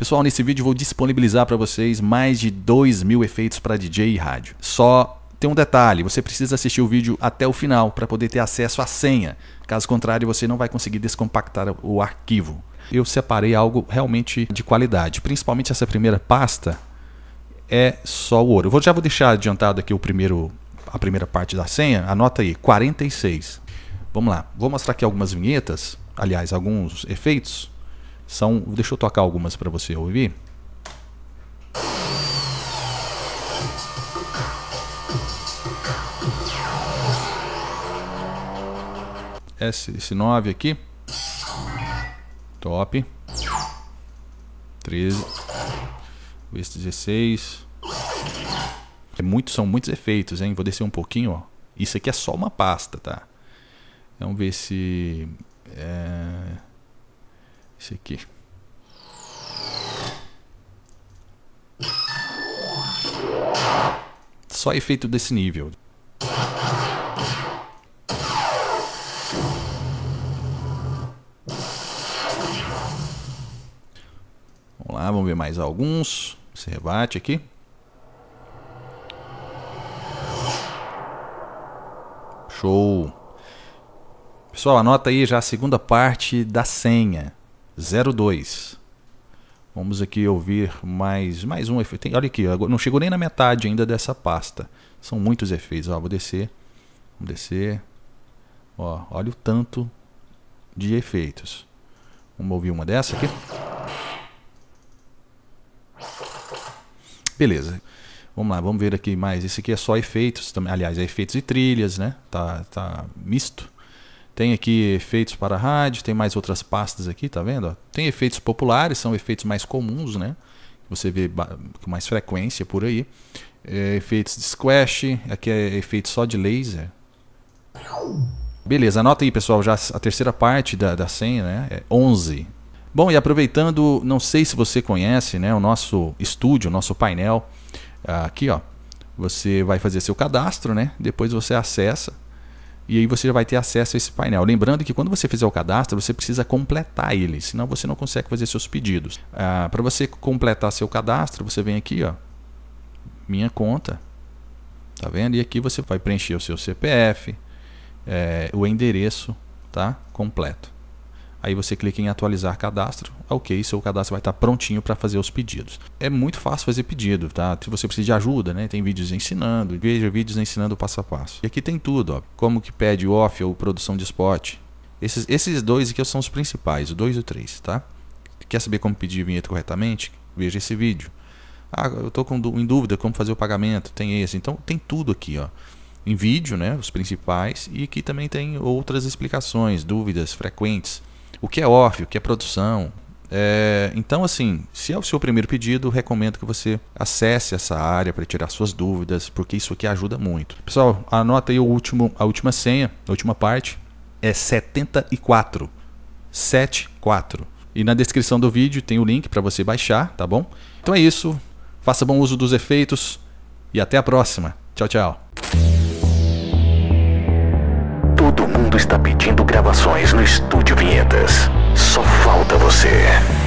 Pessoal, nesse vídeo vou disponibilizar para vocês mais de 2 mil efeitos para DJ e rádio. Só tem um detalhe, você precisa assistir o vídeo até o final para poder ter acesso à senha. Caso contrário, você não vai conseguir descompactar o arquivo. Eu separei algo realmente de qualidade, principalmente essa primeira pasta é só o ouro. Eu já vou deixar adiantado aqui o primeiro, a primeira parte da senha. Anota aí, 46. Vamos lá. Vou mostrar aqui algumas vinhetas, aliás, alguns efeitos. São, deixa eu tocar algumas para você ouvir. Esse, esse 9 aqui. Top. 13. Esse 16. É muito, são muitos efeitos, hein? Vou descer um pouquinho, ó. Isso aqui é só uma pasta, tá? Vamos ver se... É... Esse aqui. Só efeito desse nível. Vamos lá, vamos ver mais alguns. Esse rebate aqui. Show. Pessoal, anota aí já a segunda parte da senha. 02. Vamos aqui ouvir mais, mais um efeito. Tem, olha aqui, não chegou nem na metade ainda dessa pasta. São muitos efeitos. Ó, vou descer. vamos descer. Ó, olha o tanto de efeitos. Vamos ouvir uma dessa aqui. Beleza. Vamos lá, vamos ver aqui mais. Esse aqui é só efeitos. Aliás, é efeitos e trilhas, né? Tá, tá misto. Tem aqui efeitos para rádio, tem mais outras pastas aqui, tá vendo? Tem efeitos populares, são efeitos mais comuns, né? Você vê com mais frequência por aí. É, efeitos de squash, aqui é efeito só de laser. Beleza, anota aí pessoal, já a terceira parte da, da senha, né? É 11. Bom, e aproveitando, não sei se você conhece né, o nosso estúdio, o nosso painel. Aqui, ó, você vai fazer seu cadastro, né? Depois você acessa e aí você já vai ter acesso a esse painel. Lembrando que quando você fizer o cadastro, você precisa completar ele, senão você não consegue fazer seus pedidos. Ah, Para você completar seu cadastro, você vem aqui, ó, minha conta, tá vendo? E aqui você vai preencher o seu CPF, é, eh, o endereço, tá? Completo. Aí você clica em atualizar cadastro, ah, ok, seu cadastro vai estar prontinho para fazer os pedidos. É muito fácil fazer pedido, tá? Se você precisa de ajuda, né? Tem vídeos ensinando, veja vídeos ensinando passo a passo. E aqui tem tudo, ó. Como que pede off ou produção de spot. Esses, esses dois aqui são os principais, o 2 e o 3, tá? Quer saber como pedir vinheta corretamente? Veja esse vídeo. Ah, eu estou em dúvida como fazer o pagamento, tem esse. Então tem tudo aqui, ó em vídeo, né, os principais, e aqui também tem outras explicações, dúvidas frequentes o que é off, o que é produção. É, então, assim, se é o seu primeiro pedido, recomendo que você acesse essa área para tirar suas dúvidas, porque isso aqui ajuda muito. Pessoal, anota aí o último, a última senha, a última parte, é 74. 74. E na descrição do vídeo tem o link para você baixar, tá bom? Então é isso. Faça bom uso dos efeitos e até a próxima. Tchau, tchau. Todo mundo está pedindo gravações no Estúdio Vinhetas. Só falta você.